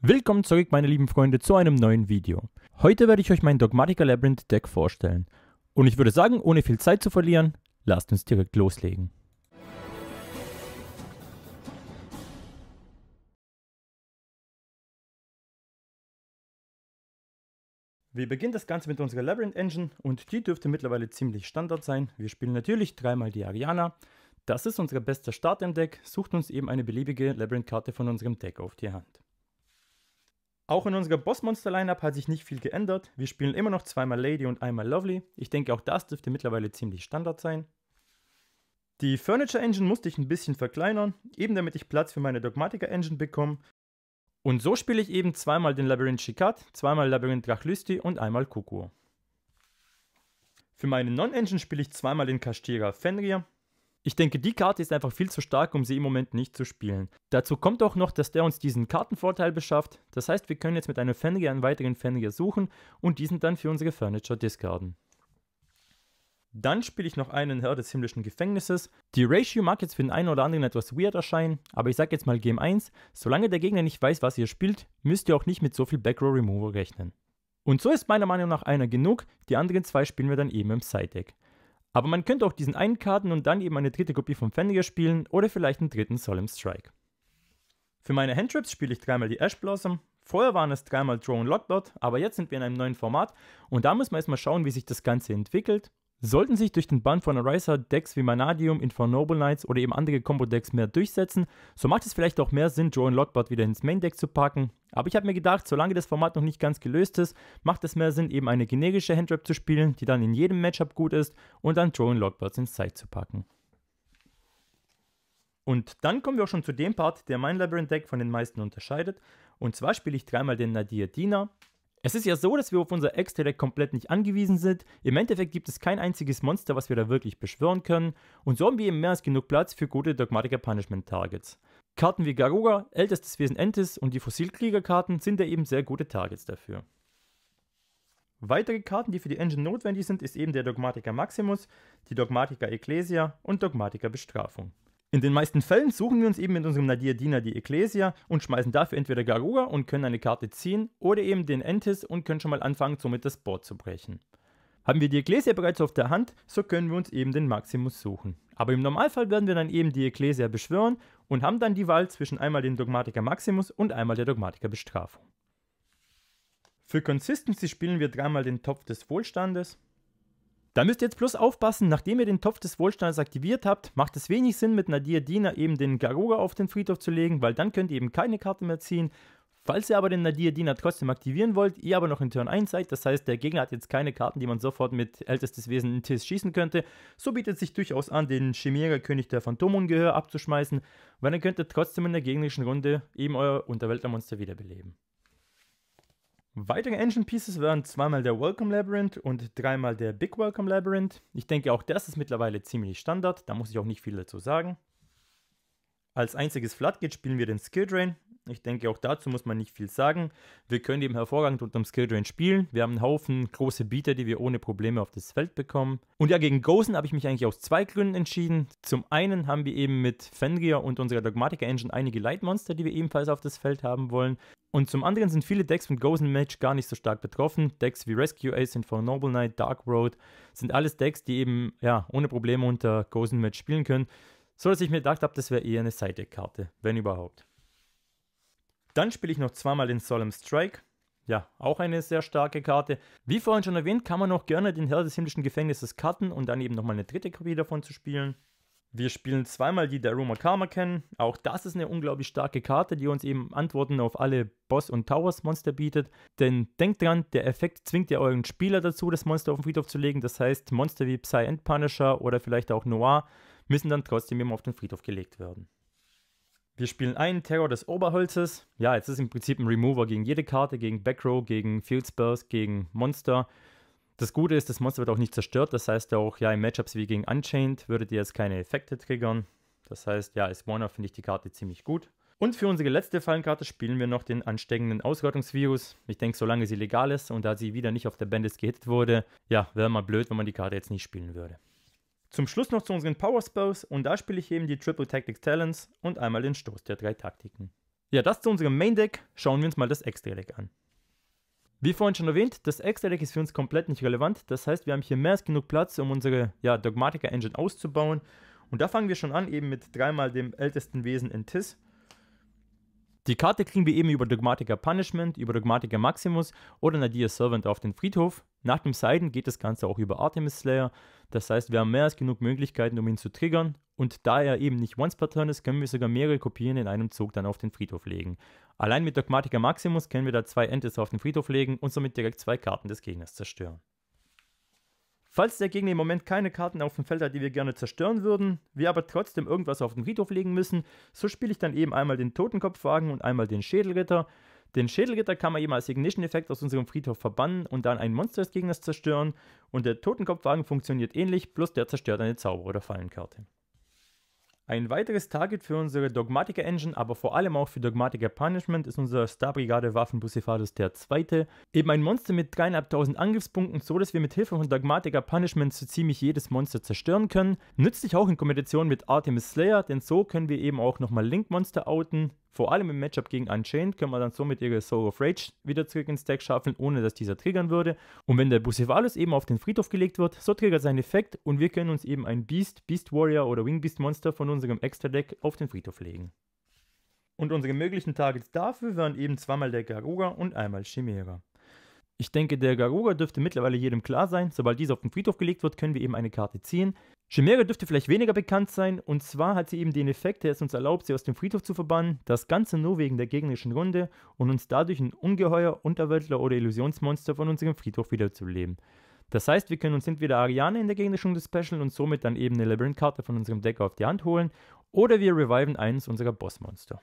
Willkommen zurück meine lieben Freunde zu einem neuen Video. Heute werde ich euch mein Dogmatica Labyrinth Deck vorstellen. Und ich würde sagen, ohne viel Zeit zu verlieren, lasst uns direkt loslegen. Wir beginnen das Ganze mit unserer Labyrinth Engine und die dürfte mittlerweile ziemlich Standard sein. Wir spielen natürlich dreimal die Ariana. Das ist unser bester Start im Deck, sucht uns eben eine beliebige Labyrinth-Karte von unserem Deck auf die Hand. Auch in unserer Boss-Monster-Lineup hat sich nicht viel geändert. Wir spielen immer noch zweimal Lady und einmal Lovely. Ich denke, auch das dürfte mittlerweile ziemlich Standard sein. Die Furniture Engine musste ich ein bisschen verkleinern, eben damit ich Platz für meine Dogmatica Engine bekomme. Und so spiele ich eben zweimal den Labyrinth Chikat, zweimal Labyrinth Drachlysti und einmal Kukur. Für meine Non-Engine spiele ich zweimal den Kastira Fenrir, ich denke, die Karte ist einfach viel zu stark, um sie im Moment nicht zu spielen. Dazu kommt auch noch, dass der uns diesen Kartenvorteil beschafft. Das heißt, wir können jetzt mit einem Fenrir einen weiteren Fenrir suchen und diesen dann für unsere Furniture discarden. Dann spiele ich noch einen Herr des himmlischen Gefängnisses. Die Ratio mag jetzt für den einen oder anderen etwas weird erscheinen, aber ich sage jetzt mal Game 1, solange der Gegner nicht weiß, was ihr spielt, müsst ihr auch nicht mit so viel Backrow Remover rechnen. Und so ist meiner Meinung nach einer genug, die anderen zwei spielen wir dann eben im Side-Deck. Aber man könnte auch diesen einen Karten und dann eben eine dritte Kopie vom Fenrir spielen oder vielleicht einen dritten Solemn Strike. Für meine Handtrips spiele ich dreimal die Ash Blossom. Vorher waren es dreimal Draw und Lockdot, aber jetzt sind wir in einem neuen Format und da müssen wir erstmal schauen, wie sich das Ganze entwickelt Sollten sich durch den Bann von Eraser Decks wie Manadium, Infernoble Knights oder eben andere Combo-Decks mehr durchsetzen, so macht es vielleicht auch mehr Sinn, Joe und Lockbot wieder ins Main-Deck zu packen. Aber ich habe mir gedacht, solange das Format noch nicht ganz gelöst ist, macht es mehr Sinn, eben eine generische Handrap zu spielen, die dann in jedem Matchup gut ist und dann Joe und Lockbot ins Side zu packen. Und dann kommen wir auch schon zu dem Part, der mein Labyrinth-Deck von den meisten unterscheidet. Und zwar spiele ich dreimal den Nadir Diener, es ist ja so, dass wir auf unser extra deck komplett nicht angewiesen sind. Im Endeffekt gibt es kein einziges Monster, was wir da wirklich beschwören können. Und so haben wir eben mehr als genug Platz für gute Dogmatiker Punishment Targets. Karten wie Garuga, ältestes Wesen Entis und die Fossilkriegerkarten sind da eben sehr gute Targets dafür. Weitere Karten, die für die Engine notwendig sind, ist eben der Dogmatiker Maximus, die Dogmatiker Ecclesia und Dogmatiker Bestrafung. In den meisten Fällen suchen wir uns eben mit unserem Nadir Diener die Ecclesia und schmeißen dafür entweder Garuga und können eine Karte ziehen oder eben den Entis und können schon mal anfangen, somit das Board zu brechen. Haben wir die Ecclesia bereits auf der Hand, so können wir uns eben den Maximus suchen. Aber im Normalfall werden wir dann eben die Ecclesia beschwören und haben dann die Wahl zwischen einmal dem Dogmatiker Maximus und einmal der Dogmatiker Bestrafung. Für Consistency spielen wir dreimal den Topf des Wohlstandes, da müsst ihr jetzt bloß aufpassen, nachdem ihr den Topf des Wohlstandes aktiviert habt, macht es wenig Sinn, mit Nadir Diener eben den Garoga auf den Friedhof zu legen, weil dann könnt ihr eben keine Karte mehr ziehen. Falls ihr aber den Nadir Diener trotzdem aktivieren wollt, ihr aber noch in Turn 1 seid, das heißt, der Gegner hat jetzt keine Karten, die man sofort mit ältestes Wesen in Tiss schießen könnte, so bietet sich durchaus an, den Chimera König der Phantomungehör abzuschmeißen, weil dann könnt ihr trotzdem in der gegnerischen Runde eben euer Unterweltermonster wiederbeleben. Weitere Engine Pieces waren zweimal der Welcome Labyrinth und dreimal der Big Welcome Labyrinth. Ich denke, auch das ist mittlerweile ziemlich Standard, da muss ich auch nicht viel dazu sagen. Als einziges Floodgate spielen wir den Skill Drain, ich denke, auch dazu muss man nicht viel sagen. Wir können eben hervorragend unterm Skill Range spielen. Wir haben einen Haufen große Bieter, die wir ohne Probleme auf das Feld bekommen. Und ja, gegen Gosen habe ich mich eigentlich aus zwei Gründen entschieden. Zum einen haben wir eben mit Fenrir und unserer Dogmatica Engine einige Leitmonster, die wir ebenfalls auf das Feld haben wollen. Und zum anderen sind viele Decks von Gosen Match gar nicht so stark betroffen. Decks wie Rescue Ace, Noble Knight, Dark Road sind alles Decks, die eben ja, ohne Probleme unter Gosen Match spielen können. So dass ich mir gedacht habe, das wäre eher eine Side-Deck-Karte, wenn überhaupt. Dann spiele ich noch zweimal den Solemn Strike. Ja, auch eine sehr starke Karte. Wie vorhin schon erwähnt, kann man noch gerne den Herr des himmlischen Gefängnisses cutten und dann eben nochmal eine dritte Kopie davon zu spielen. Wir spielen zweimal die Daruma Karma kennen. Auch das ist eine unglaublich starke Karte, die uns eben Antworten auf alle Boss- und Towers-Monster bietet. Denn denkt dran, der Effekt zwingt ja euren Spieler dazu, das Monster auf den Friedhof zu legen. Das heißt, Monster wie Psy End Punisher oder vielleicht auch Noir müssen dann trotzdem eben auf den Friedhof gelegt werden. Wir spielen einen Terror des Oberholzes. Ja, jetzt ist im Prinzip ein Remover gegen jede Karte, gegen Backrow, gegen Field Spurs, gegen Monster. Das Gute ist, das Monster wird auch nicht zerstört. Das heißt auch, ja, in Matchups wie gegen Unchained würdet ihr jetzt keine Effekte triggern. Das heißt, ja, als Warner finde ich die Karte ziemlich gut. Und für unsere letzte Fallenkarte spielen wir noch den ansteckenden Ausrottungsvirus. Ich denke, solange sie legal ist und da sie wieder nicht auf der Bandits gehittet wurde, ja, wäre mal blöd, wenn man die Karte jetzt nicht spielen würde. Zum Schluss noch zu unseren Power Spells und da spiele ich eben die Triple Tactics Talents und einmal den Stoß der drei Taktiken. Ja, das zu unserem Main Deck, schauen wir uns mal das Extra Deck an. Wie vorhin schon erwähnt, das Extra Deck ist für uns komplett nicht relevant, das heißt wir haben hier mehr als genug Platz, um unsere ja, Dogmatica Engine auszubauen und da fangen wir schon an eben mit dreimal dem ältesten Wesen in TIS die Karte kriegen wir eben über Dogmatica Punishment, über Dogmatica Maximus oder Nadia Servant auf den Friedhof. Nach dem Seiden geht das Ganze auch über Artemis Slayer. Das heißt, wir haben mehr als genug Möglichkeiten, um ihn zu triggern. Und da er eben nicht once per turn ist, können wir sogar mehrere Kopien in einem Zug dann auf den Friedhof legen. Allein mit Dogmatica Maximus können wir da zwei Entes auf den Friedhof legen und somit direkt zwei Karten des Gegners zerstören. Falls der Gegner im Moment keine Karten auf dem Feld hat, die wir gerne zerstören würden, wir aber trotzdem irgendwas auf den Friedhof legen müssen, so spiele ich dann eben einmal den Totenkopfwagen und einmal den Schädelritter. Den Schädelritter kann man eben als Ignition-Effekt aus unserem Friedhof verbannen und dann ein Monster des Gegners zerstören. Und der Totenkopfwagen funktioniert ähnlich, plus der zerstört eine Zauber- oder Fallenkarte. Ein weiteres Target für unsere Dogmatica Engine, aber vor allem auch für Dogmatica Punishment ist unser Starbrigade Waffenbucifadus der zweite. Eben ein Monster mit 3.500 Angriffspunkten, so dass wir mit Hilfe von Dogmatica Punishment so ziemlich jedes Monster zerstören können. Nützlich auch in Kombination mit Artemis Slayer, denn so können wir eben auch nochmal Link Monster outen vor allem im Matchup gegen Unchained können wir dann somit ihre Soul of Rage wieder zurück ins Deck schaffen, ohne dass dieser triggern würde. Und wenn der Bucevalus eben auf den Friedhof gelegt wird, so triggert sein Effekt und wir können uns eben ein Beast, Beast Warrior oder Wing Beast Monster von unserem Extra Deck auf den Friedhof legen. Und unsere möglichen Targets dafür wären eben zweimal der Garuga und einmal Chimera. Ich denke, der Garuga dürfte mittlerweile jedem klar sein. Sobald dieser auf den Friedhof gelegt wird, können wir eben eine Karte ziehen. Chimera dürfte vielleicht weniger bekannt sein, und zwar hat sie eben den Effekt, der es uns erlaubt, sie aus dem Friedhof zu verbannen, das Ganze nur wegen der gegnerischen Runde und uns dadurch ein Ungeheuer, Unterweltler oder Illusionsmonster von unserem Friedhof wiederzuleben. Das heißt, wir können uns entweder Ariane in der gegnerischen Runde special und somit dann eben eine Labyrinth-Karte von unserem Deck auf die Hand holen, oder wir reviven eines unserer Bossmonster.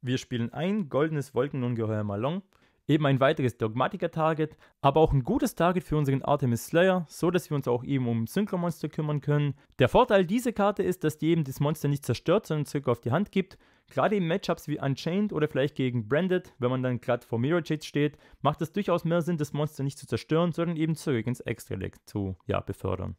Wir spielen ein goldenes Wolkenungeheuer Malong eben ein weiteres Dogmatiker-Target, aber auch ein gutes Target für unseren Artemis Slayer, so dass wir uns auch eben um Synchro-Monster kümmern können. Der Vorteil dieser Karte ist, dass die eben das Monster nicht zerstört, sondern zurück auf die Hand gibt. Gerade in Matchups wie Unchained oder vielleicht gegen Branded, wenn man dann gerade vor Mirror Jade steht, macht es durchaus mehr Sinn, das Monster nicht zu zerstören, sondern eben zurück ins Extra-Deck zu ja, befördern.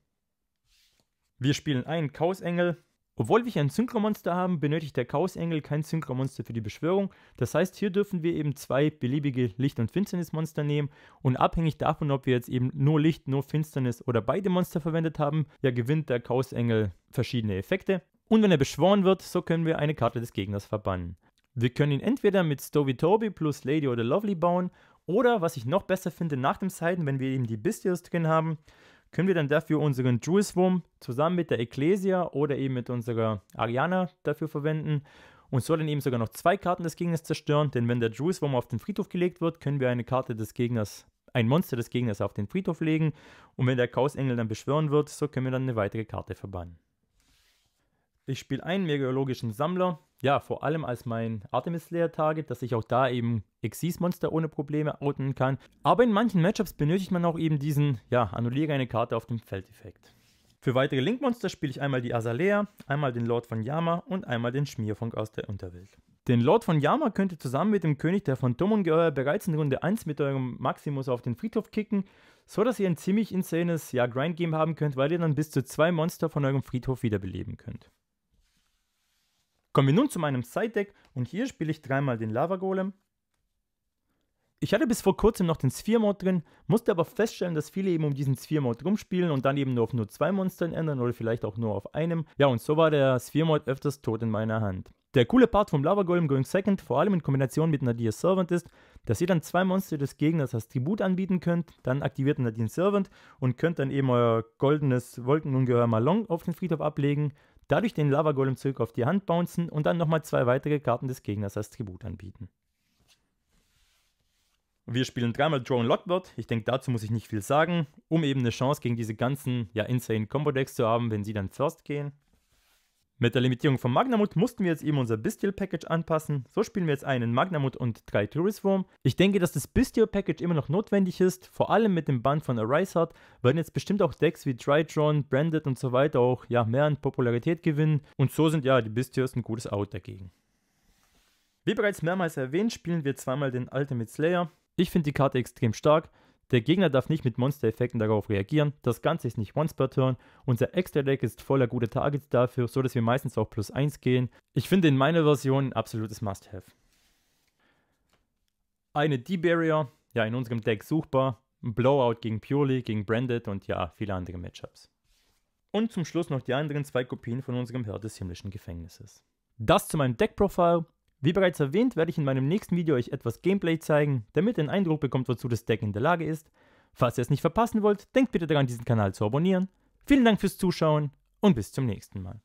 Wir spielen einen Chaos Engel, obwohl wir hier ein Synchromonster haben, benötigt der Chaosengel kein Synchromonster für die Beschwörung. Das heißt, hier dürfen wir eben zwei beliebige Licht- und Finsternismonster nehmen und abhängig davon, ob wir jetzt eben nur Licht, nur Finsternis oder beide Monster verwendet haben, ja gewinnt der Chaosengel verschiedene Effekte. Und wenn er beschworen wird, so können wir eine Karte des Gegners verbannen. Wir können ihn entweder mit Stovey Toby plus Lady oder Lovely bauen oder was ich noch besser finde nach dem Siden, wenn wir eben die Bistios drin haben, können wir dann dafür unseren Jewiswurm zusammen mit der Ecclesia oder eben mit unserer Ariana dafür verwenden und so dann eben sogar noch zwei Karten des Gegners zerstören, denn wenn der Jewiswurm auf den Friedhof gelegt wird, können wir eine Karte des Gegners, ein Monster des Gegners auf den Friedhof legen und wenn der Chaosengel dann beschwören wird, so können wir dann eine weitere Karte verbannen. Ich spiele einen megalogischen Sammler, ja, vor allem als mein Artemis layer Target, dass ich auch da eben Xyz-Monster ohne Probleme outen kann. Aber in manchen Matchups benötigt man auch eben diesen, ja, annulliere eine Karte auf dem Feldeffekt. Für weitere Link-Monster spiele ich einmal die Azalea, einmal den Lord von Yama und einmal den Schmierfunk aus der Unterwelt. Den Lord von Yama könnt ihr zusammen mit dem König der Phantomungeheuer bereits in Runde 1 mit eurem Maximus auf den Friedhof kicken, so dass ihr ein ziemlich insanes ja, Grind-Game haben könnt, weil ihr dann bis zu zwei Monster von eurem Friedhof wiederbeleben könnt. Kommen wir nun zu meinem Side-Deck und hier spiele ich dreimal den Lava Golem. Ich hatte bis vor kurzem noch den Sphere-Mode drin, musste aber feststellen, dass viele eben um diesen Sphere-Mode rumspielen und dann eben nur auf nur zwei Monstern ändern oder vielleicht auch nur auf einem. Ja, und so war der Sphere-Mode öfters tot in meiner Hand. Der coole Part vom Lava Golem Going Second, vor allem in Kombination mit Nadir Servant, ist, dass ihr dann zwei Monster des Gegners als Tribut anbieten könnt, dann aktiviert Nadir Servant und könnt dann eben euer goldenes Wolkenungeheuer Malong auf den Friedhof ablegen dadurch den Lava Golem zurück auf die Hand bouncen und dann nochmal zwei weitere Karten des Gegners als Tribut anbieten. Wir spielen dreimal Drone Lockbird. Ich denke, dazu muss ich nicht viel sagen, um eben eine Chance gegen diese ganzen ja, insane Combo Decks zu haben, wenn sie dann First gehen. Mit der Limitierung von Magnamut mussten wir jetzt eben unser Bestial-Package anpassen. So spielen wir jetzt einen Magnamut und drei Tourist Worm. Ich denke, dass das Bestial-Package immer noch notwendig ist. Vor allem mit dem Band von Arisat werden jetzt bestimmt auch Decks wie Tritron, Branded und so weiter auch ja, mehr an Popularität gewinnen. Und so sind ja die Bestials ein gutes Out dagegen. Wie bereits mehrmals erwähnt, spielen wir zweimal den Ultimate Slayer. Ich finde die Karte extrem stark. Der Gegner darf nicht mit Monster-Effekten darauf reagieren, das Ganze ist nicht once per turn, unser Extra-Deck ist voller gute Targets dafür, so dass wir meistens auch plus 1 gehen. Ich finde in meiner Version ein absolutes Must-Have. Eine D-Barrier, ja in unserem Deck suchbar, ein Blowout gegen Purely, gegen Branded und ja, viele andere Matchups. Und zum Schluss noch die anderen zwei Kopien von unserem Herr des himmlischen Gefängnisses. Das zu meinem Deck-Profile. Wie bereits erwähnt, werde ich in meinem nächsten Video euch etwas Gameplay zeigen, damit ihr einen Eindruck bekommt, wozu das Deck in der Lage ist. Falls ihr es nicht verpassen wollt, denkt bitte daran, diesen Kanal zu abonnieren. Vielen Dank fürs Zuschauen und bis zum nächsten Mal.